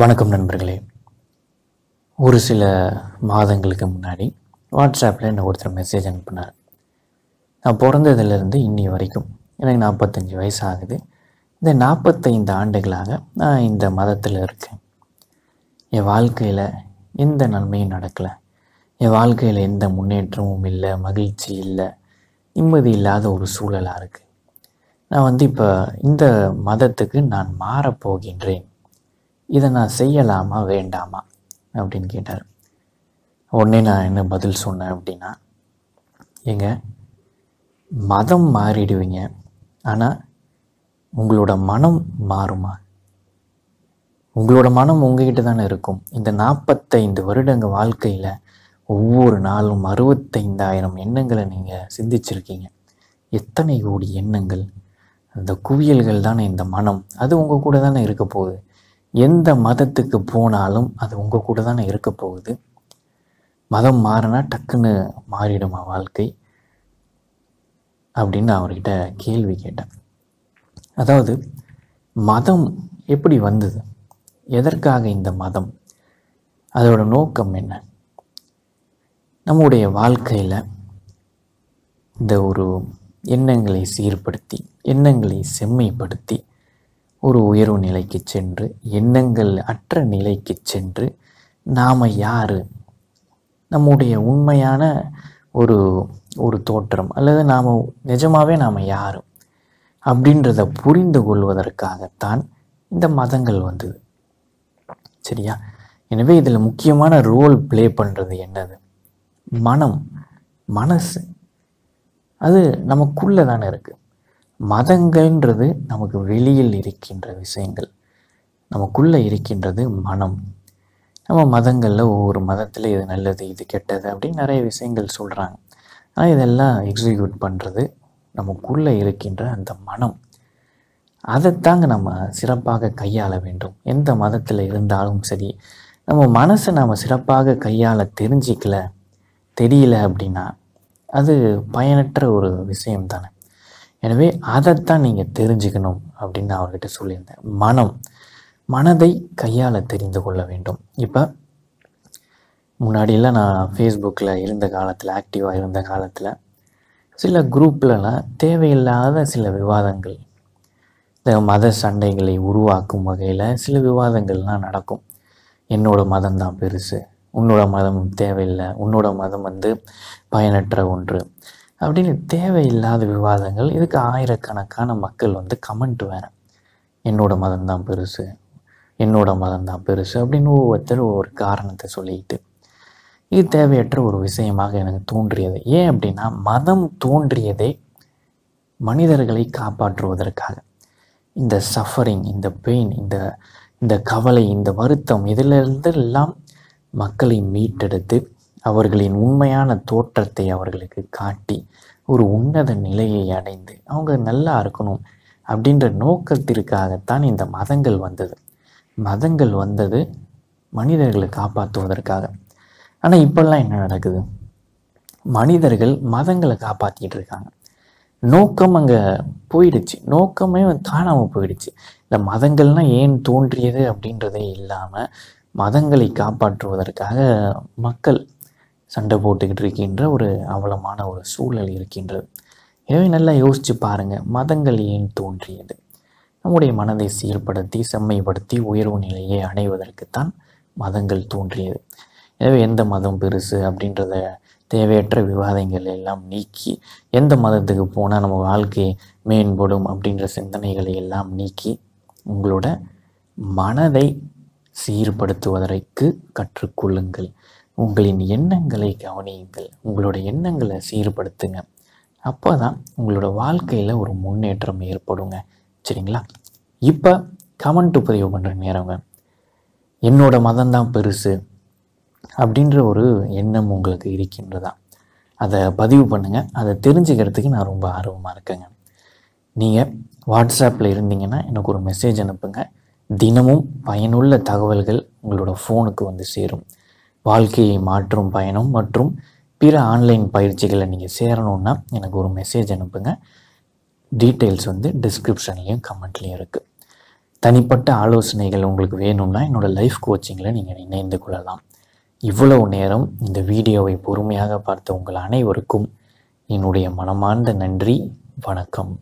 வணக்கம் நண்பர்களே ஒரு சில மாதங்களுக்கு முன்னாடி வாட்ஸ்அப்பில் என்ன ஒருத்தர் மெசேஜ் அனுப்புனார் நான் பிறந்ததுலேருந்து இன்னி வரைக்கும் எனக்கு நாற்பத்தஞ்சு வயசு ஆகுது இந்த நாற்பத்தைந்து ஆண்டுகளாக நான் இந்த மதத்தில் இருக்கேன் என் வாழ்க்கையில் எந்த நன்மையும் நடக்கலை என் வாழ்க்கையில் எந்த முன்னேற்றமும் இல்லை மகிழ்ச்சி இல்லை நிம்மதி இல்லாத ஒரு சூழலாக இருக்குது நான் வந்து இப்போ இந்த மதத்துக்கு நான் மாறப்போகின்றேன் இதை நான் செய்யலாமா வேண்டாமா அப்படின்னு கேட்டார் உடனே நான் என்ன பதில் சொன்னேன் அப்படின்னா எங்க மதம் மாறிடுவீங்க ஆனால் உங்களோட மனம் மாறுமா உங்களோட மனம் உங்ககிட்ட தானே இருக்கும் இந்த நாற்பத்தைந்து வருடங்க வாழ்க்கையில் ஒவ்வொரு நாளும் அறுபத்தைந்தாயிரம் எண்ணங்களை நீங்கள் சிந்திச்சிருக்கீங்க எத்தனை கோடி எண்ணங்கள் அந்த குவியல்கள் தானே இந்த மனம் அது உங்கள் கூட தானே இருக்க போகுது எந்த மதத்துக்கு போனாலும் அது உங்கள் கூட தானே இருக்க போகுது மதம் மாறினா டக்குன்னு மாறிடுமா வாழ்க்கை அப்படின்னு அவர்கிட்ட கேள்வி கேட்டேன் அதாவது மதம் எப்படி வந்தது எதற்காக இந்த மதம் அதோட நோக்கம் என்ன நம்முடைய வாழ்க்கையில் இந்த ஒரு எண்ணங்களை சீர்படுத்தி எண்ணங்களை செம்மைப்படுத்தி ஒரு உயர்வு நிலைக்கு சென்று எண்ணங்கள் அற்ற நிலைக்கு சென்று நாம் யார் நம்முடைய உண்மையான ஒரு ஒரு தோற்றம் அல்லது நாம் நிஜமாகவே நாம் யார் அப்படின்றத புரிந்து கொள்வதற்காகத்தான் இந்த மதங்கள் வந்தது சரியா எனவே இதில் முக்கியமான ரோல் ப்ளே பண்ணுறது என்னது மனம் மனசு அது நமக்குள்ளே தானே இருக்குது மதங்கள்ன்றது நமக்கு வெளியில் இருக்கின்ற விஷயங்கள் நமக்குள்ளே இருக்கின்றது மனம் நம்ம மதங்களில் ஒவ்வொரு மதத்தில் இது நல்லது இது கெட்டது அப்படின்னு நிறைய விஷயங்கள் சொல்கிறாங்க ஆனால் இதெல்லாம் எக்ஸிக்யூட் பண்ணுறது நமக்குள்ளே இருக்கின்ற அந்த மனம் அதைத்தாங்க நம்ம சிறப்பாக கையாள வேண்டும் எந்த மதத்தில் இருந்தாலும் சரி நம்ம மனசை நாம் சிறப்பாக கையாள தெரிஞ்சிக்கல தெரியல அப்படின்னா அது பயனற்ற ஒரு விஷயம் தானே எனவே அதைத்தான் நீங்கள் தெரிஞ்சுக்கணும் அப்படின்னு நான் அவர்கிட்ட சொல்லியிருந்தேன் மனம் மனதை கையாள தெரிந்து கொள்ள வேண்டும் இப்போ முன்னாடியெல்லாம் நான் ஃபேஸ்புக்கில் இருந்த காலத்தில் ஆக்டிவாக இருந்த காலத்தில் சில குரூப்லலாம் தேவையில்லாத சில விவாதங்கள் இந்த மத சண்டைகளை உருவாக்கும் வகையில் சில விவாதங்கள்லாம் நடக்கும் என்னோட மதம் தான் பெருசு உன்னோட மதம் தேவையில்லை உன்னோட மதம் வந்து பயனற்ற ஒன்று அப்படின்னு தேவையில்லாத விவாதங்கள் இதுக்கு ஆயிரக்கணக்கான மக்கள் வந்து கமெண்ட் வேறு என்னோடய தான் பெருசு என்னோடய தான் பெருசு அப்படின்னு ஒவ்வொருத்தர் ஒவ்வொரு காரணத்தை சொல்லிக்கிட்டு இது தேவையற்ற ஒரு விஷயமாக எனக்கு தோன்றியது ஏன் அப்படின்னா மதம் தோன்றியதே மனிதர்களை காப்பாற்றுவதற்காக இந்த சஃபரிங் இந்த பெயின் இந்த இந்த கவலை இந்த வருத்தம் இதிலிருந்து எல்லாம் மக்களை மீட்டெடுத்து அவர்களின் உண்மையான தோற்றத்தை அவர்களுக்கு காட்டி ஒரு உன்னத நிலையை அடைந்து அவங்க நல்லா இருக்கணும் அப்படின்ற நோக்கத்திற்காகத்தான் இந்த மதங்கள் வந்தது மதங்கள் வந்தது மனிதர்களை காப்பாற்றுவதற்காக ஆனால் இப்போல்லாம் என்ன நடக்குது மனிதர்கள் மதங்களை காப்பாற்றிட்டு இருக்காங்க நோக்கம் அங்கே போயிடுச்சு நோக்கமே காணாமல் போயிடுச்சு இந்த மதங்கள்னால் ஏன் தோன்றியது அப்படின்றதே இல்லாமல் மதங்களை காப்பாற்றுவதற்காக மக்கள் சண்டை போட்டுக்கிட்டு இருக்கின்ற ஒரு அவலமான ஒரு சூழல் இருக்கின்றது எனவே நல்லா யோசித்து பாருங்கள் மதங்கள் ஏன் தோன்றியது நம்முடைய மனதை சீர்படுத்தி செம்மைப்படுத்தி உயர்வு நிலையை அடைவதற்குத்தான் மதங்கள் தோன்றியது எனவே எந்த மதம் பெருசு அப்படின்றத தேவையற்ற விவாதங்கள் எல்லாம் நீக்கி எந்த மதத்துக்கு போனால் நம்ம வாழ்க்கை மேம்படும் அப்படின்ற சிந்தனைகளை எல்லாம் நீக்கி உங்களோட மனதை சீர்படுத்துவதற்கு கற்றுக்கொள்ளுங்கள் உங்களின் எண்ணங்களை கவனியுங்கள் உங்களோட எண்ணங்களை சீர்படுத்துங்க அப்போ தான் உங்களோட வாழ்க்கையில் ஒரு முன்னேற்றம் ஏற்படுங்க சரிங்களா இப்போ கமெண்ட் பதிவு பண்ணுற நேரங்க என்னோட மதந்தான் பெருசு அப்படின்ற ஒரு எண்ணம் உங்களுக்கு இருக்கின்றதா அதை பதிவு பண்ணுங்கள் அதை தெரிஞ்சுக்கிறதுக்கு நான் ரொம்ப ஆர்வமாக இருக்கேங்க நீங்கள் வாட்ஸ்அப்பில் இருந்தீங்கன்னா எனக்கு ஒரு மெசேஜ் அனுப்புங்க தினமும் பயனுள்ள தகவல்கள் உங்களோட ஃபோனுக்கு வந்து சேரும் வாழ்க்கையை மாற்றும் பயணம் மற்றும் பிற ஆன்லைன் பயிற்சிகளை நீங்கள் சேரணுன்னா எனக்கு ஒரு மெசேஜ் அனுப்புங்க டீட்டெயில்ஸ் வந்து டிஸ்கிரிப்ஷன்லேயும் கமெண்ட்லேயும் இருக்குது தனிப்பட்ட ஆலோசனைகள் உங்களுக்கு வேணும்னா என்னோடய லைஃப் கோச்சிங்கில் நீங்கள் இணைந்து கொள்ளலாம் இவ்வளவு நேரம் இந்த வீடியோவை பொறுமையாக பார்த்த உங்கள் அனைவருக்கும் என்னுடைய மனமார்ந்த நன்றி வணக்கம்